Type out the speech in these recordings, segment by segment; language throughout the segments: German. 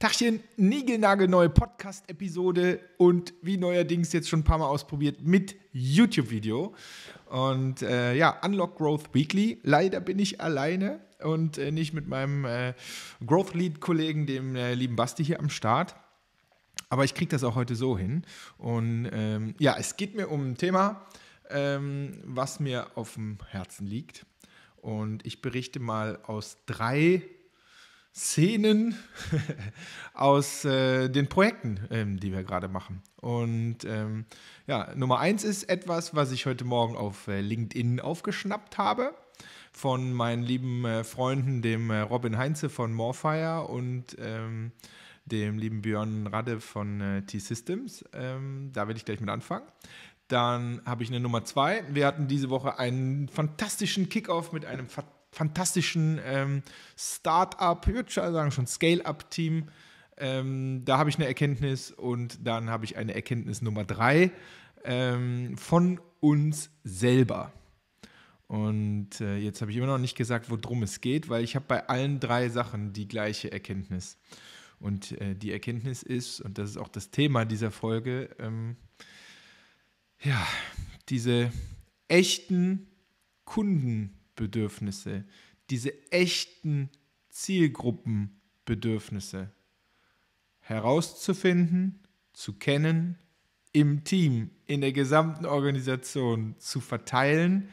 Tachchen, niegelnagelneue Podcast-Episode und wie neuerdings jetzt schon ein paar Mal ausprobiert mit YouTube-Video. Und äh, ja, Unlock Growth Weekly. Leider bin ich alleine und äh, nicht mit meinem äh, Growth Lead-Kollegen, dem äh, lieben Basti, hier am Start. Aber ich kriege das auch heute so hin. Und ähm, ja, es geht mir um ein Thema, ähm, was mir auf dem Herzen liegt. Und ich berichte mal aus drei Szenen aus äh, den Projekten, ähm, die wir gerade machen. Und ähm, ja, Nummer eins ist etwas, was ich heute Morgen auf äh, LinkedIn aufgeschnappt habe von meinen lieben äh, Freunden, dem äh, Robin Heinze von Morfire und ähm, dem lieben Björn Radde von äh, T-Systems. Ähm, da werde ich gleich mit anfangen. Dann habe ich eine Nummer zwei. Wir hatten diese Woche einen fantastischen Kickoff mit einem fantastischen fantastischen ähm, Start-up, ich würde sagen schon Scale-up-Team. Ähm, da habe ich eine Erkenntnis und dann habe ich eine Erkenntnis Nummer drei ähm, von uns selber. Und äh, jetzt habe ich immer noch nicht gesagt, worum es geht, weil ich habe bei allen drei Sachen die gleiche Erkenntnis. Und äh, die Erkenntnis ist, und das ist auch das Thema dieser Folge, ähm, ja, diese echten Kunden Bedürfnisse, diese echten Zielgruppenbedürfnisse herauszufinden, zu kennen, im Team, in der gesamten Organisation zu verteilen,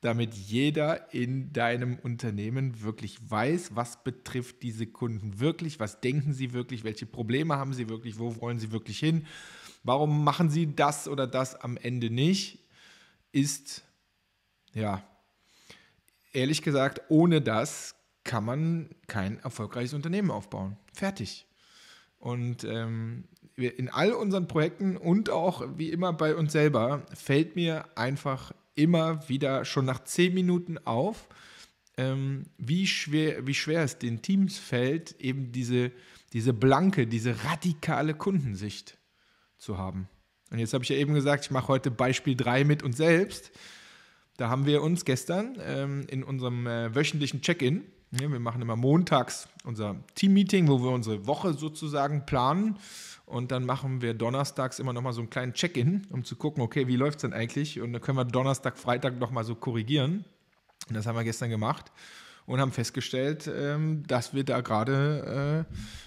damit jeder in deinem Unternehmen wirklich weiß, was betrifft diese Kunden wirklich, was denken sie wirklich, welche Probleme haben sie wirklich, wo wollen sie wirklich hin, warum machen sie das oder das am Ende nicht, ist ja ehrlich gesagt, ohne das kann man kein erfolgreiches Unternehmen aufbauen. Fertig. Und ähm, in all unseren Projekten und auch wie immer bei uns selber fällt mir einfach immer wieder schon nach zehn Minuten auf, ähm, wie, schwer, wie schwer es den Teams fällt, eben diese, diese blanke, diese radikale Kundensicht zu haben. Und jetzt habe ich ja eben gesagt, ich mache heute Beispiel 3 mit uns selbst. Da haben wir uns gestern ähm, in unserem äh, wöchentlichen Check-in, ja, wir machen immer montags unser Team-Meeting, wo wir unsere Woche sozusagen planen. Und dann machen wir donnerstags immer nochmal so einen kleinen Check-in, um zu gucken, okay, wie läuft es denn eigentlich? Und dann können wir Donnerstag, Freitag nochmal so korrigieren. Und das haben wir gestern gemacht und haben festgestellt, ähm, dass wir da gerade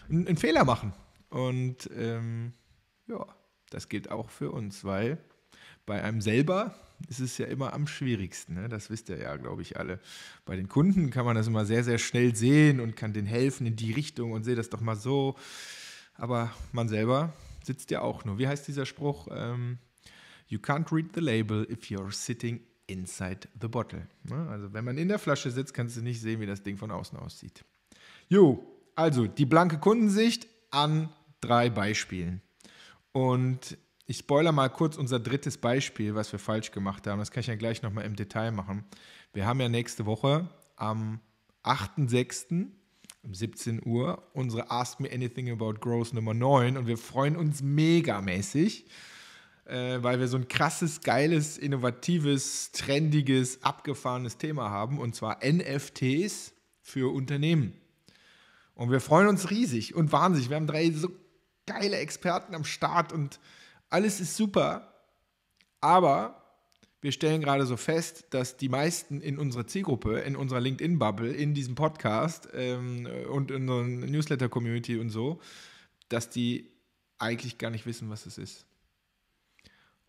äh, einen, Fehler machen. Und ähm, ja, das gilt auch für uns, weil bei einem selber ist es ja immer am schwierigsten. Ne? Das wisst ihr ja, glaube ich, alle. Bei den Kunden kann man das immer sehr, sehr schnell sehen und kann denen helfen in die Richtung und sehe das doch mal so. Aber man selber sitzt ja auch nur. Wie heißt dieser Spruch? Ähm, you can't read the label if you're sitting inside the bottle. Ne? Also wenn man in der Flasche sitzt, kannst du nicht sehen, wie das Ding von außen aussieht. Jo, also die blanke Kundensicht an drei Beispielen. Und ich spoilere mal kurz unser drittes Beispiel, was wir falsch gemacht haben. Das kann ich ja gleich nochmal im Detail machen. Wir haben ja nächste Woche am 8.6. um 17 Uhr unsere Ask Me Anything About Growth Nummer 9 und wir freuen uns megamäßig, äh, weil wir so ein krasses, geiles, innovatives, trendiges, abgefahrenes Thema haben und zwar NFTs für Unternehmen. Und wir freuen uns riesig und wahnsinnig. Wir haben drei so geile Experten am Start und alles ist super, aber wir stellen gerade so fest, dass die meisten in unserer Zielgruppe, in unserer LinkedIn-Bubble, in diesem Podcast ähm, und in unserer Newsletter-Community und so, dass die eigentlich gar nicht wissen, was es ist.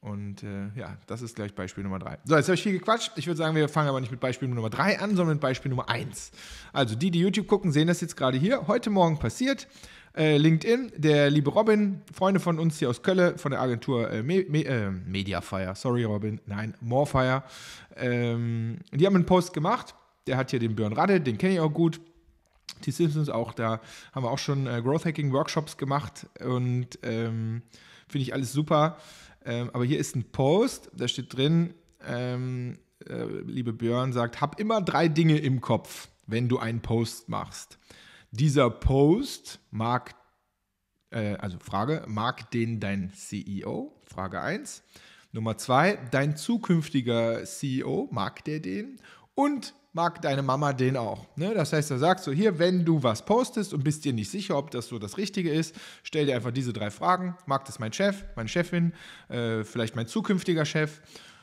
Und äh, ja, das ist gleich Beispiel Nummer drei. So, jetzt habe ich viel gequatscht. Ich würde sagen, wir fangen aber nicht mit Beispiel Nummer drei an, sondern mit Beispiel Nummer eins. Also die, die YouTube gucken, sehen das jetzt gerade hier. Heute Morgen passiert äh, LinkedIn, der liebe Robin, Freunde von uns hier aus Kölle, von der Agentur äh, Me Me äh, Mediafire, sorry Robin, nein, Morefire, ähm, die haben einen Post gemacht, der hat hier den Björn Radde, den kenne ich auch gut, die Simpsons auch, da haben wir auch schon äh, Growth Hacking Workshops gemacht und ähm, finde ich alles super. Ähm, aber hier ist ein Post, da steht drin, ähm, äh, liebe Björn sagt, hab immer drei Dinge im Kopf, wenn du einen Post machst. Dieser Post mag, äh, also Frage, mag den dein CEO? Frage 1. Nummer 2, dein zukünftiger CEO, mag der den? Und mag deine Mama den auch. Ne? Das heißt, er sagt so, hier, wenn du was postest und bist dir nicht sicher, ob das so das Richtige ist, stell dir einfach diese drei Fragen. Mag das mein Chef, meine Chefin, äh, vielleicht mein zukünftiger Chef?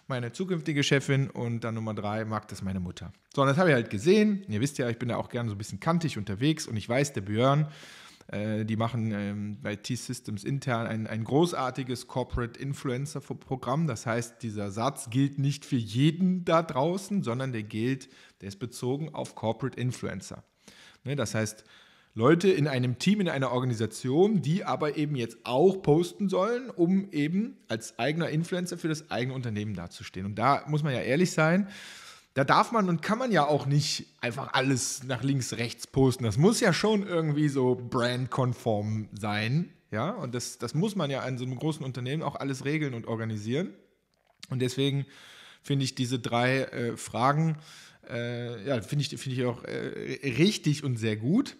meine zukünftige Chefin und dann Nummer drei mag das meine Mutter. So, und das habe ich halt gesehen. Ihr wisst ja, ich bin da auch gerne so ein bisschen kantig unterwegs und ich weiß, der Björn, äh, die machen ähm, bei T-Systems intern ein, ein großartiges Corporate Influencer-Programm. Das heißt, dieser Satz gilt nicht für jeden da draußen, sondern der gilt, der ist bezogen auf Corporate Influencer. Ne, das heißt, Leute in einem Team, in einer Organisation, die aber eben jetzt auch posten sollen, um eben als eigener Influencer für das eigene Unternehmen dazustehen. Und da muss man ja ehrlich sein, da darf man und kann man ja auch nicht einfach alles nach links, rechts posten. Das muss ja schon irgendwie so brandkonform sein. Ja, und das, das muss man ja in so einem großen Unternehmen auch alles regeln und organisieren. Und deswegen finde ich diese drei äh, Fragen, äh, ja, finde ich, find ich auch äh, richtig und sehr gut.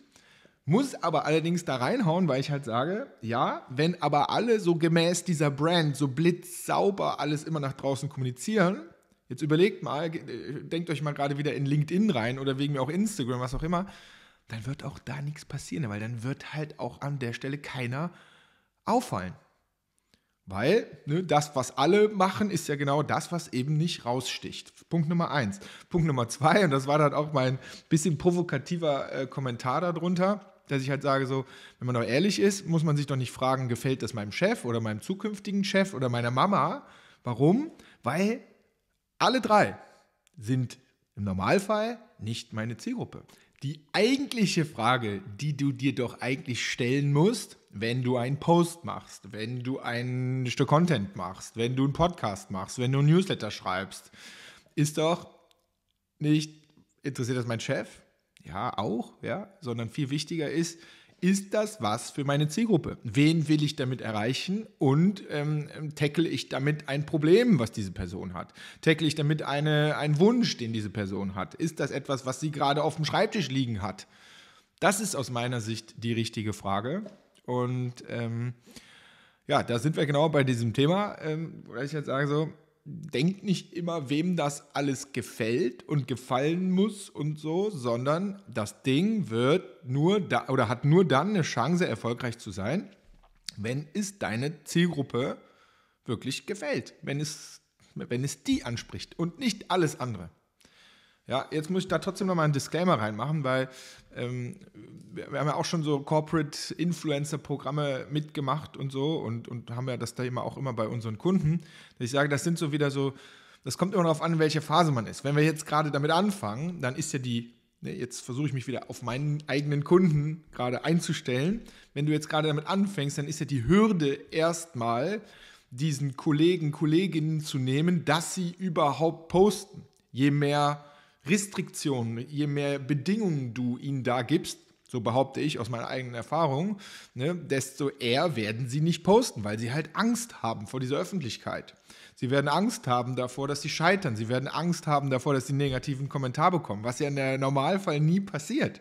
Muss aber allerdings da reinhauen, weil ich halt sage, ja, wenn aber alle so gemäß dieser Brand so blitzsauber alles immer nach draußen kommunizieren, jetzt überlegt mal, äh, denkt euch mal gerade wieder in LinkedIn rein oder wegen mir auch Instagram, was auch immer, dann wird auch da nichts passieren, weil dann wird halt auch an der Stelle keiner auffallen. Weil ne, das, was alle machen, ist ja genau das, was eben nicht raussticht. Punkt Nummer eins. Punkt Nummer zwei, und das war dann auch mein bisschen provokativer äh, Kommentar darunter dass ich halt sage, so, wenn man doch ehrlich ist, muss man sich doch nicht fragen, gefällt das meinem Chef oder meinem zukünftigen Chef oder meiner Mama? Warum? Weil alle drei sind im Normalfall nicht meine Zielgruppe. Die eigentliche Frage, die du dir doch eigentlich stellen musst, wenn du einen Post machst, wenn du ein Stück Content machst, wenn du einen Podcast machst, wenn du ein Newsletter schreibst, ist doch nicht, interessiert das mein Chef? Ja, auch, ja, sondern viel wichtiger ist, ist das was für meine Zielgruppe? Wen will ich damit erreichen und ähm, ähm, tackle ich damit ein Problem, was diese Person hat? Tackle ich damit eine, einen Wunsch, den diese Person hat? Ist das etwas, was sie gerade auf dem Schreibtisch liegen hat? Das ist aus meiner Sicht die richtige Frage. Und ähm, ja, da sind wir genau bei diesem Thema, ähm, weil ich jetzt sage so, denkt nicht immer, wem das alles gefällt und gefallen muss und so, sondern das Ding wird nur da oder hat nur dann eine Chance, erfolgreich zu sein, wenn es deine Zielgruppe wirklich gefällt, wenn es, wenn es die anspricht und nicht alles andere. Ja, jetzt muss ich da trotzdem nochmal einen Disclaimer reinmachen, weil ähm, wir haben ja auch schon so Corporate-Influencer-Programme mitgemacht und so und, und haben ja das da immer auch immer bei unseren Kunden. Ich sage, das sind so wieder so, das kommt immer darauf an, in welcher Phase man ist. Wenn wir jetzt gerade damit anfangen, dann ist ja die, ne, jetzt versuche ich mich wieder auf meinen eigenen Kunden gerade einzustellen. Wenn du jetzt gerade damit anfängst, dann ist ja die Hürde erstmal, diesen Kollegen, Kolleginnen zu nehmen, dass sie überhaupt posten. Je mehr Restriktionen, je mehr Bedingungen du ihnen da gibst, so behaupte ich aus meiner eigenen Erfahrung, ne, desto eher werden sie nicht posten, weil sie halt Angst haben vor dieser Öffentlichkeit. Sie werden Angst haben davor, dass sie scheitern. Sie werden Angst haben davor, dass sie einen negativen Kommentar bekommen, was ja in der Normalfall nie passiert.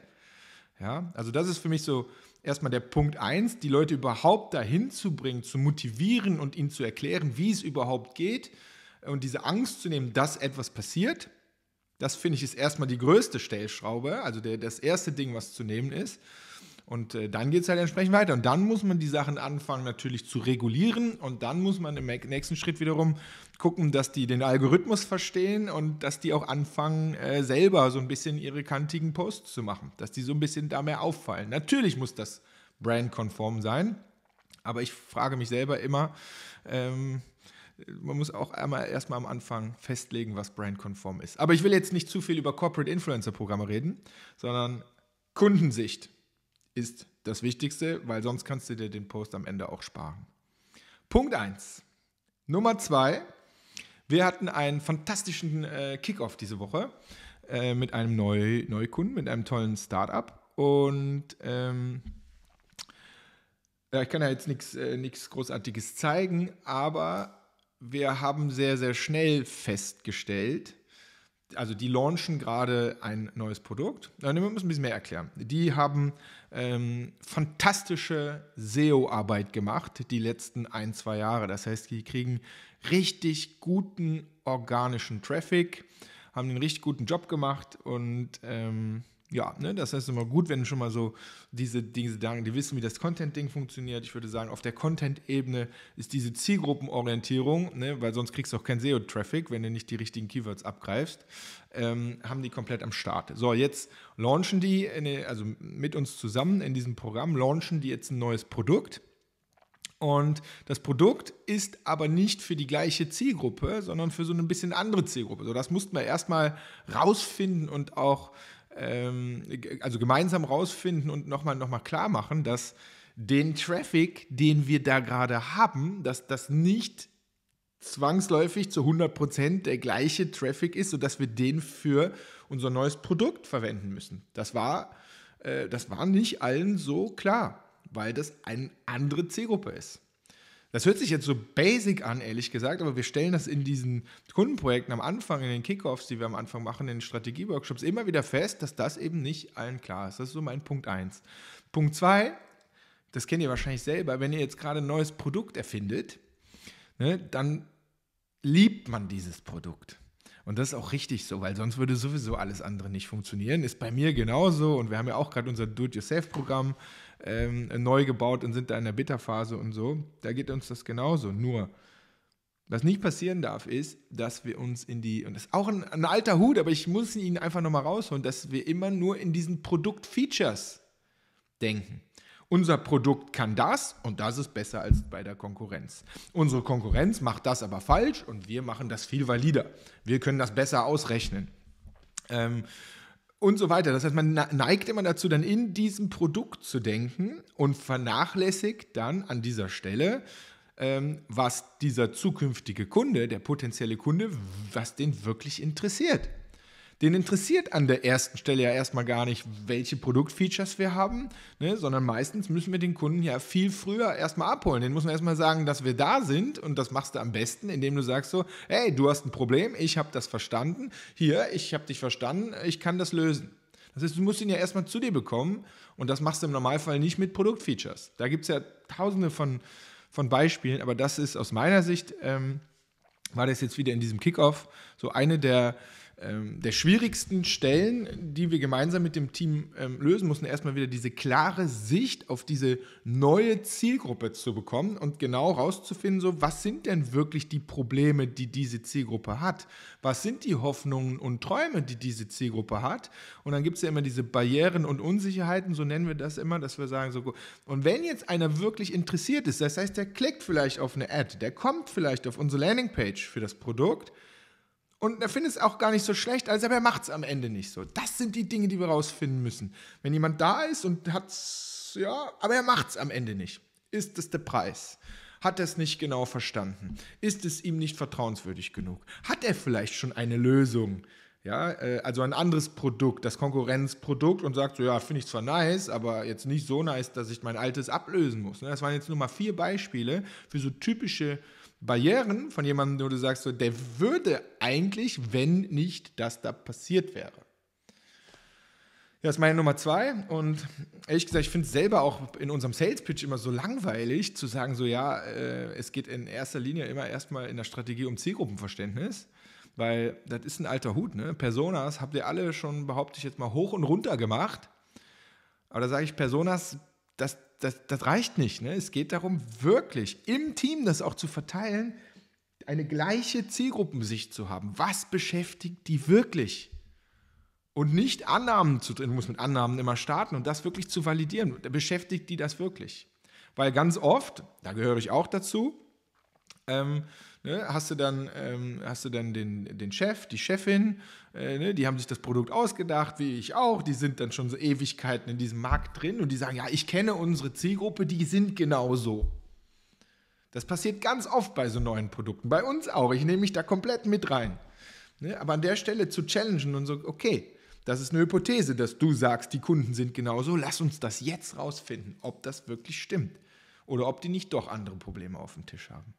Ja, also das ist für mich so erstmal der Punkt 1, die Leute überhaupt dahin zu bringen, zu motivieren und ihnen zu erklären, wie es überhaupt geht und diese Angst zu nehmen, dass etwas passiert. Das finde ich ist erstmal die größte Stellschraube, also der, das erste Ding, was zu nehmen ist. Und äh, dann geht es halt entsprechend weiter. Und dann muss man die Sachen anfangen, natürlich zu regulieren. Und dann muss man im nächsten Schritt wiederum gucken, dass die den Algorithmus verstehen und dass die auch anfangen, äh, selber so ein bisschen ihre kantigen Posts zu machen, dass die so ein bisschen da mehr auffallen. Natürlich muss das brandkonform sein. Aber ich frage mich selber immer, ähm, man muss auch einmal erstmal am Anfang festlegen, was brandkonform ist. Aber ich will jetzt nicht zu viel über Corporate Influencer Programme reden, sondern Kundensicht ist das Wichtigste, weil sonst kannst du dir den Post am Ende auch sparen. Punkt 1. Nummer 2. Wir hatten einen fantastischen äh, Kickoff diese Woche äh, mit einem Neu Neukunden, mit einem tollen Startup. Und ähm, ja, ich kann ja jetzt nichts äh, Großartiges zeigen, aber wir haben sehr, sehr schnell festgestellt, also die launchen gerade ein neues Produkt. Wir müssen ein bisschen mehr erklären. Die haben ähm, fantastische SEO-Arbeit gemacht die letzten ein, zwei Jahre. Das heißt, die kriegen richtig guten organischen Traffic, haben einen richtig guten Job gemacht und ähm, ja, ne, das heißt immer gut, wenn schon mal so diese Dinge sagen, die wissen, wie das Content-Ding funktioniert. Ich würde sagen, auf der Content-Ebene ist diese Zielgruppenorientierung, ne, weil sonst kriegst du auch keinen SEO-Traffic, wenn du nicht die richtigen Keywords abgreifst, ähm, haben die komplett am Start. So, jetzt launchen die, eine, also mit uns zusammen in diesem Programm, launchen die jetzt ein neues Produkt. Und das Produkt ist aber nicht für die gleiche Zielgruppe, sondern für so eine bisschen andere Zielgruppe. So, das mussten wir erstmal rausfinden und auch ähm, also gemeinsam rausfinden und nochmal noch mal klar machen, dass den Traffic, den wir da gerade haben, dass das nicht zwangsläufig zu 100% der gleiche Traffic ist, sodass wir den für unser neues Produkt verwenden müssen. Das war, äh, das war nicht allen so klar, weil das eine andere Zielgruppe ist. Das hört sich jetzt so basic an, ehrlich gesagt, aber wir stellen das in diesen Kundenprojekten am Anfang, in den Kickoffs, die wir am Anfang machen, in den Strategieworkshops immer wieder fest, dass das eben nicht allen klar ist. Das ist so mein Punkt 1. Punkt 2, das kennt ihr wahrscheinlich selber, wenn ihr jetzt gerade ein neues Produkt erfindet, ne, dann liebt man dieses Produkt. Und das ist auch richtig so, weil sonst würde sowieso alles andere nicht funktionieren. Ist bei mir genauso. Und wir haben ja auch gerade unser Do-it-yourself-Programm, ähm, neu gebaut und sind da in der Bitterphase und so. Da geht uns das genauso. Nur, was nicht passieren darf, ist, dass wir uns in die, und das ist auch ein, ein alter Hut, aber ich muss ihn einfach nochmal rausholen, dass wir immer nur in diesen Produktfeatures denken. Unser Produkt kann das und das ist besser als bei der Konkurrenz. Unsere Konkurrenz macht das aber falsch und wir machen das viel valider. Wir können das besser ausrechnen. Ähm, und so weiter. Das heißt, man neigt immer dazu, dann in diesem Produkt zu denken und vernachlässigt dann an dieser Stelle, ähm, was dieser zukünftige Kunde, der potenzielle Kunde, was den wirklich interessiert den interessiert an der ersten Stelle ja erstmal gar nicht, welche Produktfeatures wir haben, ne, sondern meistens müssen wir den Kunden ja viel früher erstmal abholen. Den muss man erstmal sagen, dass wir da sind und das machst du am besten, indem du sagst so, hey, du hast ein Problem, ich habe das verstanden, hier, ich habe dich verstanden, ich kann das lösen. Das heißt, du musst ihn ja erstmal zu dir bekommen und das machst du im Normalfall nicht mit Produktfeatures. Da gibt es ja tausende von, von Beispielen, aber das ist aus meiner Sicht, ähm, war das jetzt wieder in diesem Kickoff so eine der ähm, der schwierigsten Stellen, die wir gemeinsam mit dem Team ähm, lösen mussten, erstmal wieder diese klare Sicht auf diese neue Zielgruppe zu bekommen und genau rauszufinden, so was sind denn wirklich die Probleme, die diese Zielgruppe hat? Was sind die Hoffnungen und Träume, die diese Zielgruppe hat? Und dann gibt es ja immer diese Barrieren und Unsicherheiten, so nennen wir das immer, dass wir sagen, so und wenn jetzt einer wirklich interessiert ist, das heißt, der klickt vielleicht auf eine Ad, der kommt vielleicht auf unsere Landingpage für das Produkt, und er findet es auch gar nicht so schlecht, als aber er macht es am Ende nicht so. Das sind die Dinge, die wir rausfinden müssen. Wenn jemand da ist und hat es, ja, aber er macht es am Ende nicht. Ist es der Preis? Hat er es nicht genau verstanden? Ist es ihm nicht vertrauenswürdig genug? Hat er vielleicht schon eine Lösung? Ja, äh, also ein anderes Produkt, das Konkurrenzprodukt und sagt so, ja, finde ich zwar nice, aber jetzt nicht so nice, dass ich mein altes ablösen muss. Ne? Das waren jetzt nur mal vier Beispiele für so typische äh, Barrieren von jemandem, wo du sagst, so, der würde eigentlich, wenn nicht das da passiert wäre. Ja, das ist meine Nummer zwei. Und ehrlich gesagt, ich finde es selber auch in unserem Sales Pitch immer so langweilig, zu sagen, so ja, äh, es geht in erster Linie immer erstmal in der Strategie um Zielgruppenverständnis, weil das ist ein alter Hut. Ne? Personas habt ihr alle schon, behaupte ich jetzt mal, hoch und runter gemacht. Aber da sage ich, Personas, das das, das reicht nicht. Ne? Es geht darum, wirklich im Team das auch zu verteilen, eine gleiche Zielgruppensicht zu haben. Was beschäftigt die wirklich? Und nicht Annahmen zu drin, muss mit Annahmen immer starten und das wirklich zu validieren. Beschäftigt die das wirklich? Weil ganz oft, da gehöre ich auch dazu, ähm, ne, hast du dann, ähm, hast du dann den, den Chef, die Chefin, äh, ne, die haben sich das Produkt ausgedacht, wie ich auch, die sind dann schon so Ewigkeiten in diesem Markt drin und die sagen, ja, ich kenne unsere Zielgruppe, die sind genauso. Das passiert ganz oft bei so neuen Produkten, bei uns auch, ich nehme mich da komplett mit rein. Ne, aber an der Stelle zu challengen und so, okay, das ist eine Hypothese, dass du sagst, die Kunden sind genauso, lass uns das jetzt rausfinden, ob das wirklich stimmt oder ob die nicht doch andere Probleme auf dem Tisch haben.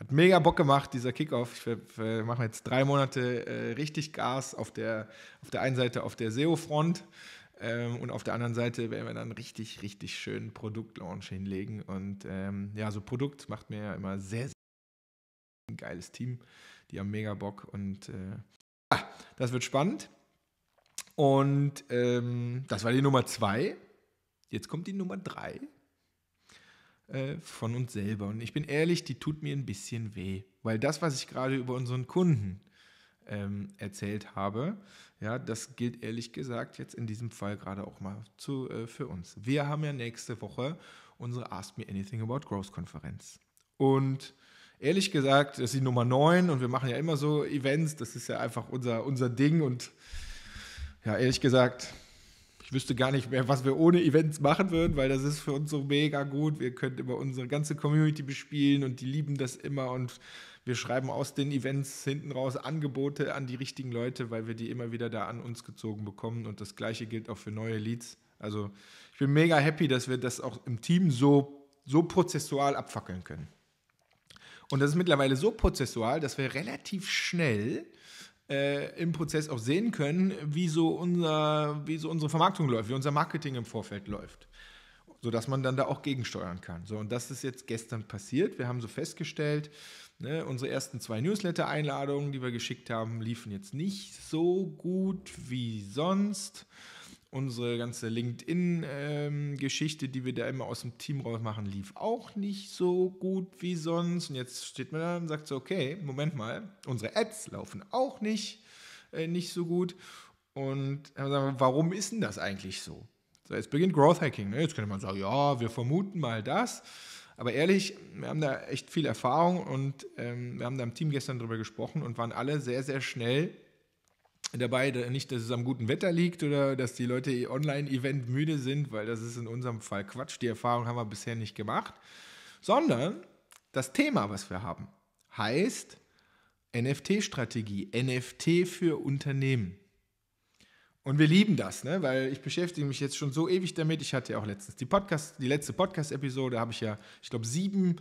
Hat mega Bock gemacht, dieser Kickoff. Ich mache jetzt drei Monate äh, richtig Gas auf der, auf der einen Seite auf der SEO-Front ähm, und auf der anderen Seite werden wir dann richtig, richtig schön Produktlaunch hinlegen. Und ähm, ja, so Produkt macht mir ja immer sehr, sehr ein geiles Team. Die haben mega Bock und äh, ah, das wird spannend. Und ähm, das war die Nummer zwei. Jetzt kommt die Nummer drei. Äh, von uns selber. Und ich bin ehrlich, die tut mir ein bisschen weh. Weil das, was ich gerade über unseren Kunden ähm, erzählt habe, ja, das gilt ehrlich gesagt jetzt in diesem Fall gerade auch mal zu, äh, für uns. Wir haben ja nächste Woche unsere Ask Me Anything About Growth Konferenz. Und ehrlich gesagt, das ist die Nummer 9 und wir machen ja immer so Events, das ist ja einfach unser, unser Ding und ja, ehrlich gesagt, ich wüsste gar nicht mehr, was wir ohne Events machen würden, weil das ist für uns so mega gut. Wir können immer unsere ganze Community bespielen und die lieben das immer und wir schreiben aus den Events hinten raus Angebote an die richtigen Leute, weil wir die immer wieder da an uns gezogen bekommen und das gleiche gilt auch für neue Leads. Also ich bin mega happy, dass wir das auch im Team so, so prozessual abfackeln können. Und das ist mittlerweile so prozessual, dass wir relativ schnell äh, im Prozess auch sehen können, wie so, unser, wie so unsere Vermarktung läuft, wie unser Marketing im Vorfeld läuft. Sodass man dann da auch gegensteuern kann. So, und das ist jetzt gestern passiert. Wir haben so festgestellt, Ne, unsere ersten zwei Newsletter-Einladungen, die wir geschickt haben, liefen jetzt nicht so gut wie sonst. Unsere ganze LinkedIn-Geschichte, die wir da immer aus dem Team raus machen, lief auch nicht so gut wie sonst. Und jetzt steht man da und sagt so, okay, Moment mal, unsere Ads laufen auch nicht, äh, nicht so gut. Und sagen, wir, warum ist denn das eigentlich so? So, jetzt beginnt Growth Hacking. Ne? Jetzt könnte man sagen, ja, wir vermuten mal das. Aber ehrlich, wir haben da echt viel Erfahrung und ähm, wir haben da im Team gestern drüber gesprochen und waren alle sehr, sehr schnell dabei nicht, dass es am guten Wetter liegt oder dass die Leute eh Online-Event müde sind, weil das ist in unserem Fall Quatsch. Die Erfahrung haben wir bisher nicht gemacht, sondern das Thema, was wir haben, heißt NFT-Strategie, NFT für Unternehmen. Und wir lieben das, ne? weil ich beschäftige mich jetzt schon so ewig damit. Ich hatte ja auch letztens die Podcast, die letzte Podcast-Episode, habe ich ja, ich glaube, sieben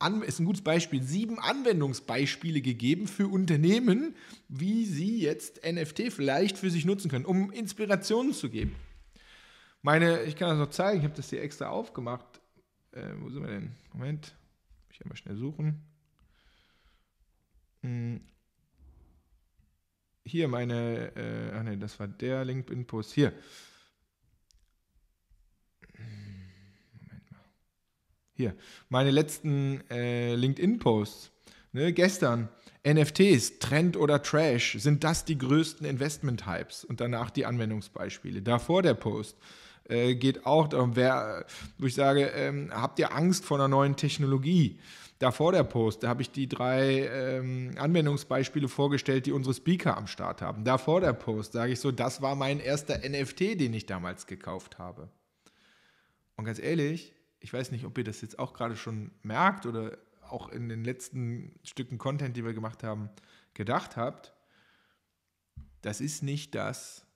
an, ist ein gutes Beispiel, sieben Anwendungsbeispiele gegeben für Unternehmen, wie sie jetzt NFT vielleicht für sich nutzen können, um Inspirationen zu geben. Meine, ich kann das noch zeigen, ich habe das hier extra aufgemacht. Äh, wo sind wir denn? Moment, ich mal schnell suchen. Hm. Hier meine, äh, ach nee, das war der Link-Input. Hier, hier, meine letzten äh, LinkedIn-Posts. Ne, gestern, NFTs, Trend oder Trash, sind das die größten Investment-Hypes? Und danach die Anwendungsbeispiele. Davor der Post äh, geht auch darum, wer, wo ich sage, ähm, habt ihr Angst vor einer neuen Technologie? Davor der Post, da habe ich die drei ähm, Anwendungsbeispiele vorgestellt, die unsere Speaker am Start haben. Davor der Post sage ich so, das war mein erster NFT, den ich damals gekauft habe. Und ganz ehrlich, ich weiß nicht, ob ihr das jetzt auch gerade schon merkt oder auch in den letzten Stücken Content, die wir gemacht haben, gedacht habt, das ist nicht das,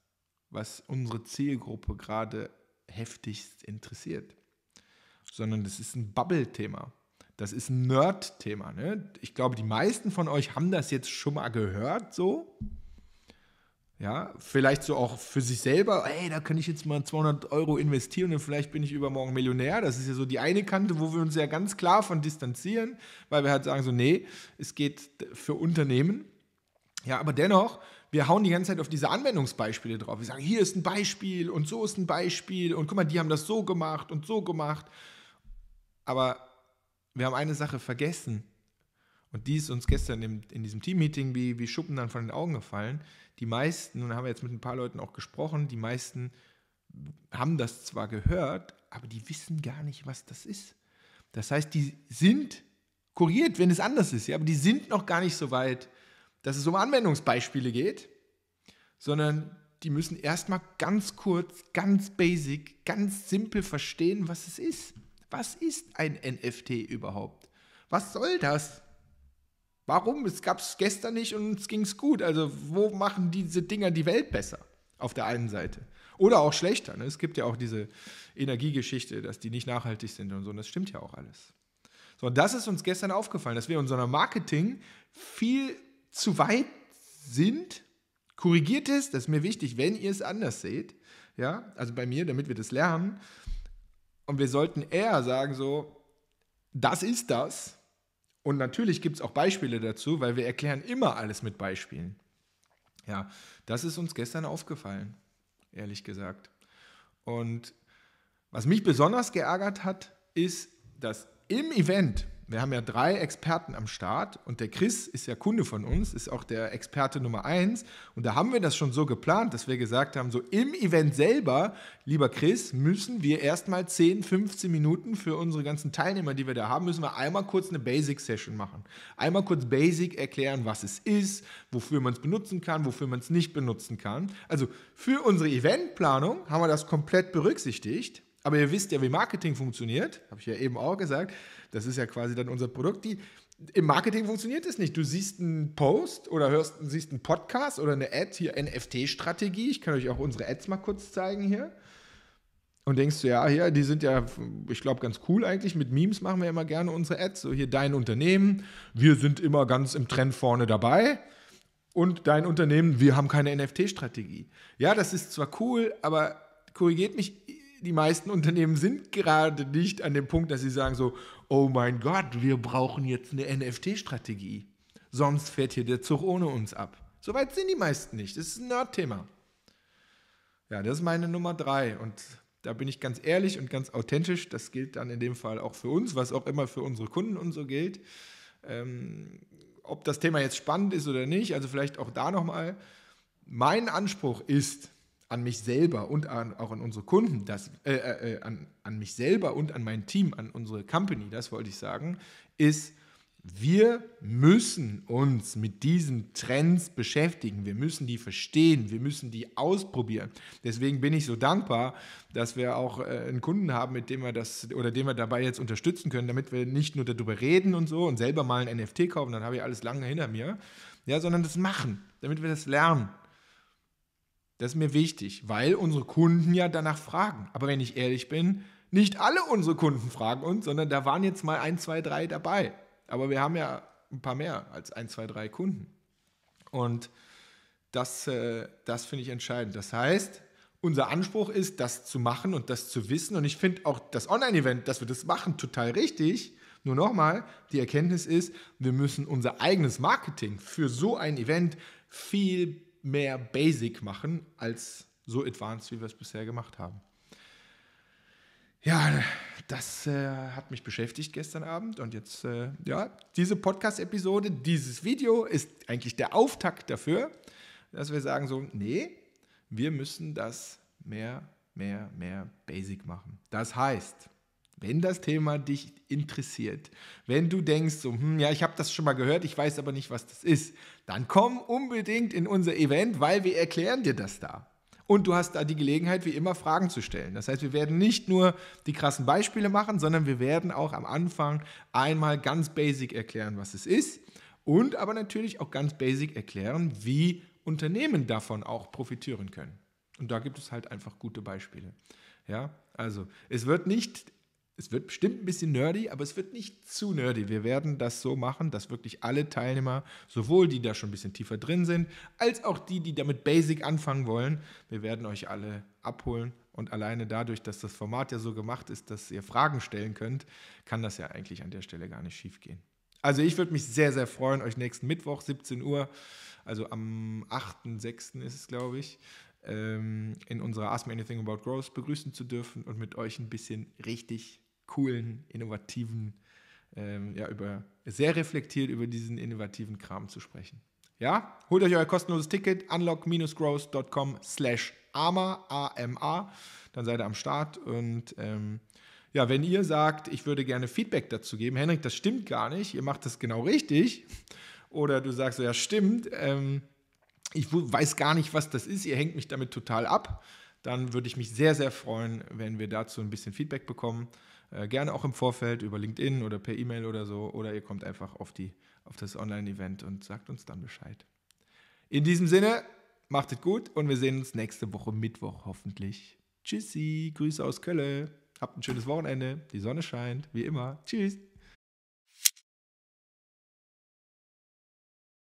was unsere Zielgruppe gerade heftigst interessiert, sondern das ist ein Bubble-Thema. Das ist ein Nerd-Thema. Ne? Ich glaube, die meisten von euch haben das jetzt schon mal gehört, so. Ja, vielleicht so auch für sich selber, ey, da kann ich jetzt mal 200 Euro investieren und vielleicht bin ich übermorgen Millionär. Das ist ja so die eine Kante, wo wir uns ja ganz klar von distanzieren, weil wir halt sagen so, nee, es geht für Unternehmen. Ja, aber dennoch, wir hauen die ganze Zeit auf diese Anwendungsbeispiele drauf. Wir sagen, hier ist ein Beispiel und so ist ein Beispiel und guck mal, die haben das so gemacht und so gemacht. Aber wir haben eine Sache vergessen und die ist uns gestern in, in diesem Teammeeting wie, wie Schuppen dann von den Augen gefallen die meisten, und haben wir jetzt mit ein paar Leuten auch gesprochen, die meisten haben das zwar gehört, aber die wissen gar nicht, was das ist. Das heißt, die sind kuriert, wenn es anders ist, ja, aber die sind noch gar nicht so weit, dass es um Anwendungsbeispiele geht, sondern die müssen erstmal ganz kurz, ganz basic, ganz simpel verstehen, was es ist. Was ist ein NFT überhaupt? Was soll das? Warum? Es gab es gestern nicht und es ging es gut. Also wo machen diese Dinger die Welt besser? Auf der einen Seite. Oder auch schlechter. Ne? Es gibt ja auch diese Energiegeschichte, dass die nicht nachhaltig sind und so. Und das stimmt ja auch alles. So, und das ist uns gestern aufgefallen, dass wir in unserem Marketing viel zu weit sind. Korrigiert es, das ist mir wichtig, wenn ihr es anders seht. Ja, also bei mir, damit wir das lernen. Und wir sollten eher sagen so, das ist das und natürlich gibt es auch Beispiele dazu, weil wir erklären immer alles mit Beispielen. Ja, das ist uns gestern aufgefallen, ehrlich gesagt. Und was mich besonders geärgert hat, ist, dass im Event wir haben ja drei Experten am Start und der Chris ist ja Kunde von uns, ist auch der Experte Nummer eins. Und da haben wir das schon so geplant, dass wir gesagt haben, so im Event selber, lieber Chris, müssen wir erstmal 10, 15 Minuten für unsere ganzen Teilnehmer, die wir da haben, müssen wir einmal kurz eine Basic-Session machen. Einmal kurz Basic erklären, was es ist, wofür man es benutzen kann, wofür man es nicht benutzen kann. Also für unsere Eventplanung haben wir das komplett berücksichtigt aber ihr wisst ja, wie Marketing funktioniert, habe ich ja eben auch gesagt. Das ist ja quasi dann unser Produkt. Die, Im Marketing funktioniert es nicht. Du siehst einen Post oder hörst, siehst einen Podcast oder eine Ad, hier NFT-Strategie. Ich kann euch auch unsere Ads mal kurz zeigen hier. Und denkst du, ja, hier, die sind ja, ich glaube, ganz cool eigentlich. Mit Memes machen wir immer gerne unsere Ads. So hier dein Unternehmen, wir sind immer ganz im Trend vorne dabei. Und dein Unternehmen, wir haben keine NFT-Strategie. Ja, das ist zwar cool, aber korrigiert mich, die meisten Unternehmen sind gerade nicht an dem Punkt, dass sie sagen so, oh mein Gott, wir brauchen jetzt eine NFT-Strategie. Sonst fährt hier der Zug ohne uns ab. Soweit sind die meisten nicht. Das ist ein Nerd-Thema. Ja, das ist meine Nummer drei. Und da bin ich ganz ehrlich und ganz authentisch. Das gilt dann in dem Fall auch für uns, was auch immer für unsere Kunden und so gilt. Ähm, ob das Thema jetzt spannend ist oder nicht, also vielleicht auch da nochmal. Mein Anspruch ist, an mich selber und an, auch an unsere Kunden, das, äh, äh, äh, an, an mich selber und an mein Team, an unsere Company, das wollte ich sagen, ist, wir müssen uns mit diesen Trends beschäftigen. Wir müssen die verstehen. Wir müssen die ausprobieren. Deswegen bin ich so dankbar, dass wir auch äh, einen Kunden haben, mit dem wir das oder den wir dabei jetzt unterstützen können, damit wir nicht nur darüber reden und so und selber mal ein NFT kaufen, dann habe ich alles lange hinter mir, ja, sondern das machen, damit wir das lernen. Das ist mir wichtig, weil unsere Kunden ja danach fragen. Aber wenn ich ehrlich bin, nicht alle unsere Kunden fragen uns, sondern da waren jetzt mal ein, zwei, drei dabei. Aber wir haben ja ein paar mehr als ein, zwei, drei Kunden. Und das, äh, das finde ich entscheidend. Das heißt, unser Anspruch ist, das zu machen und das zu wissen. Und ich finde auch das Online-Event, dass wir das machen, total richtig. Nur nochmal, die Erkenntnis ist, wir müssen unser eigenes Marketing für so ein Event viel besser mehr basic machen als so advanced, wie wir es bisher gemacht haben. Ja, das äh, hat mich beschäftigt gestern Abend und jetzt, äh, ja, diese Podcast-Episode, dieses Video ist eigentlich der Auftakt dafür, dass wir sagen so, nee, wir müssen das mehr, mehr, mehr basic machen. Das heißt, wenn das Thema dich interessiert, wenn du denkst, so, hm, ja, ich habe das schon mal gehört, ich weiß aber nicht, was das ist, dann komm unbedingt in unser Event, weil wir erklären dir das da. Und du hast da die Gelegenheit, wie immer, Fragen zu stellen. Das heißt, wir werden nicht nur die krassen Beispiele machen, sondern wir werden auch am Anfang einmal ganz basic erklären, was es ist. Und aber natürlich auch ganz basic erklären, wie Unternehmen davon auch profitieren können. Und da gibt es halt einfach gute Beispiele. Ja, also es wird nicht es wird bestimmt ein bisschen nerdy, aber es wird nicht zu nerdy. Wir werden das so machen, dass wirklich alle Teilnehmer, sowohl die da schon ein bisschen tiefer drin sind, als auch die, die damit Basic anfangen wollen, wir werden euch alle abholen. Und alleine dadurch, dass das Format ja so gemacht ist, dass ihr Fragen stellen könnt, kann das ja eigentlich an der Stelle gar nicht schiefgehen. Also ich würde mich sehr, sehr freuen, euch nächsten Mittwoch, 17 Uhr, also am 8.6. ist es, glaube ich, ähm, in unserer Ask Me Anything About Growth begrüßen zu dürfen und mit euch ein bisschen richtig coolen, innovativen, ähm, ja, über, sehr reflektiert über diesen innovativen Kram zu sprechen. Ja, holt euch euer kostenloses Ticket, unlock-growth.com slash AMA, A-M-A, dann seid ihr am Start und ähm, ja, wenn ihr sagt, ich würde gerne Feedback dazu geben, Henrik, das stimmt gar nicht, ihr macht das genau richtig, oder du sagst, ja, stimmt, ähm, ich weiß gar nicht, was das ist, ihr hängt mich damit total ab, dann würde ich mich sehr, sehr freuen, wenn wir dazu ein bisschen Feedback bekommen. Äh, gerne auch im Vorfeld über LinkedIn oder per E-Mail oder so. Oder ihr kommt einfach auf, die, auf das Online-Event und sagt uns dann Bescheid. In diesem Sinne, macht es gut und wir sehen uns nächste Woche Mittwoch hoffentlich. Tschüssi, Grüße aus Köln. Habt ein schönes Wochenende. Die Sonne scheint, wie immer. Tschüss.